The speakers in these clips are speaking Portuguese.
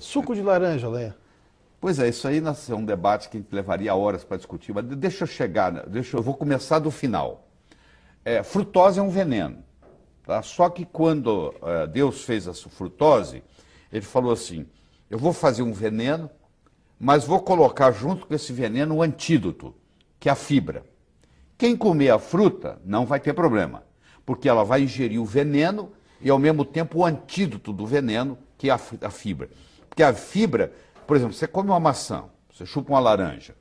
Suco de laranja, Leia. Pois é, isso aí é um debate que levaria horas para discutir, mas deixa eu chegar, deixa, eu vou começar do final. É, frutose é um veneno. Tá? Só que quando é, Deus fez a frutose, ele falou assim: eu vou fazer um veneno, mas vou colocar junto com esse veneno o antídoto, que é a fibra. Quem comer a fruta não vai ter problema, porque ela vai ingerir o veneno e, ao mesmo tempo, o antídoto do veneno, que é a fibra. Porque a fibra, por exemplo, você come uma maçã, você chupa uma laranja.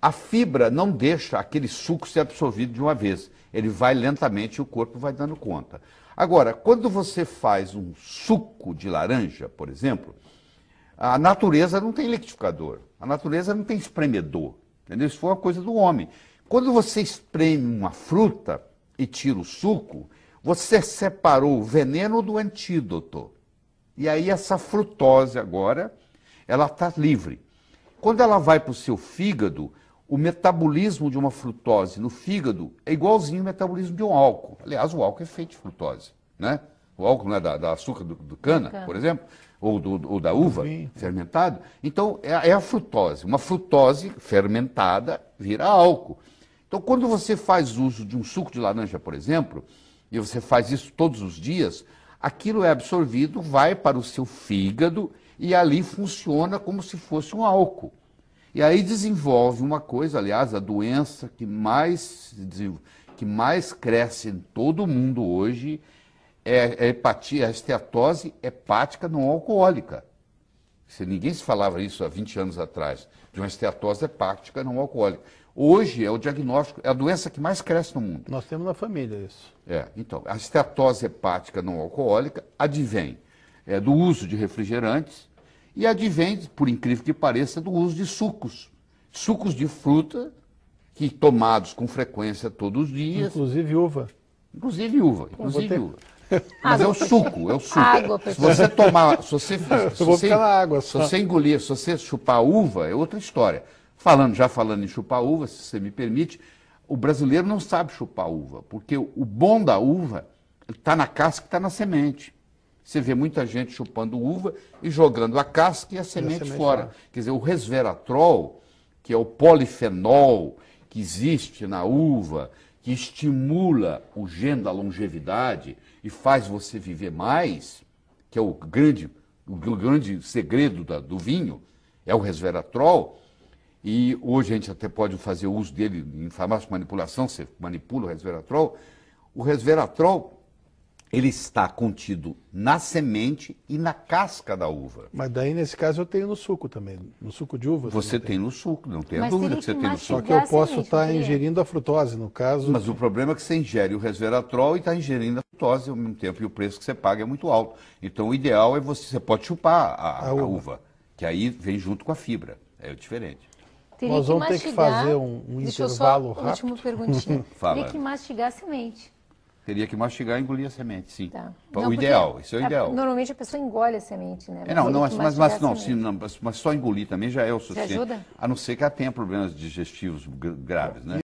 A fibra não deixa aquele suco ser absorvido de uma vez. Ele vai lentamente e o corpo vai dando conta. Agora, quando você faz um suco de laranja, por exemplo, a natureza não tem liquidificador, a natureza não tem espremedor. Entendeu? Isso foi uma coisa do homem. Quando você espreme uma fruta e tira o suco, você separou o veneno do antídoto. E aí essa frutose agora, ela está livre. Quando ela vai para o seu fígado, o metabolismo de uma frutose no fígado é igualzinho ao metabolismo de um álcool. Aliás, o álcool é feito de frutose, né? O álcool né, da, da açúcar do, do cana, cana, por exemplo, ou, do, ou da uva Sim. fermentado. Então, é, é a frutose. Uma frutose fermentada vira álcool. Então, quando você faz uso de um suco de laranja, por exemplo, e você faz isso todos os dias, aquilo é absorvido, vai para o seu fígado e ali funciona como se fosse um álcool. E aí desenvolve uma coisa, aliás, a doença que mais, que mais cresce em todo o mundo hoje é, é, hepatia, é a esteatose hepática não alcoólica. Se ninguém se falava isso há 20 anos atrás, de uma esteatose hepática não alcoólica. Hoje é o diagnóstico, é a doença que mais cresce no mundo. Nós temos na família isso. É, então, a esteatose hepática não alcoólica advém é, do uso de refrigerantes e advém, por incrível que pareça, do uso de sucos. Sucos de fruta que tomados com frequência todos os dias. Inclusive uva. Inclusive uva. Inclusive Bom, ter... uva. Mas é o suco, é o suco. Água, se você tomar, se você, se você, água, se você engolir, se você chupar uva, é outra história. Falando, já falando em chupar uva, se você me permite, o brasileiro não sabe chupar uva, porque o bom da uva está na casca e está na semente. Você vê muita gente chupando uva e jogando a casca e a semente, e a semente fora. Quer dizer, o resveratrol, que é o polifenol que existe na uva, que estimula o gene da longevidade e faz você viver mais, que é o grande, o grande segredo da, do vinho, é o resveratrol, e hoje a gente até pode fazer uso dele em farmácia de manipulação, você manipula o resveratrol. O resveratrol ele está contido na semente e na casca da uva. Mas daí, nesse caso, eu tenho no suco também. No suco de uva. Você tem no suco, não tenha dúvida que, que você tem no suco. Só que eu posso estar tá ingerindo a frutose, no caso. Mas o problema é que você ingere o resveratrol e está ingerindo a frutose ao mesmo tempo, e o preço que você paga é muito alto. Então, o ideal é você, você pode chupar a, a, uva. a uva, que aí vem junto com a fibra. É diferente. Teria Nós vamos ter que fazer um, um intervalo só, rápido. Última perguntinha. Teria que mastigar a semente. Teria que mastigar e engolir a semente, sim. Tá. Não, o ideal, isso é o é, ideal. normalmente a pessoa engole a semente, né? É, mas não, não, mas, mas, não, sim, não, mas só engolir também já é o suficiente. Já ajuda? A não ser que ela tenha problemas digestivos graves, né?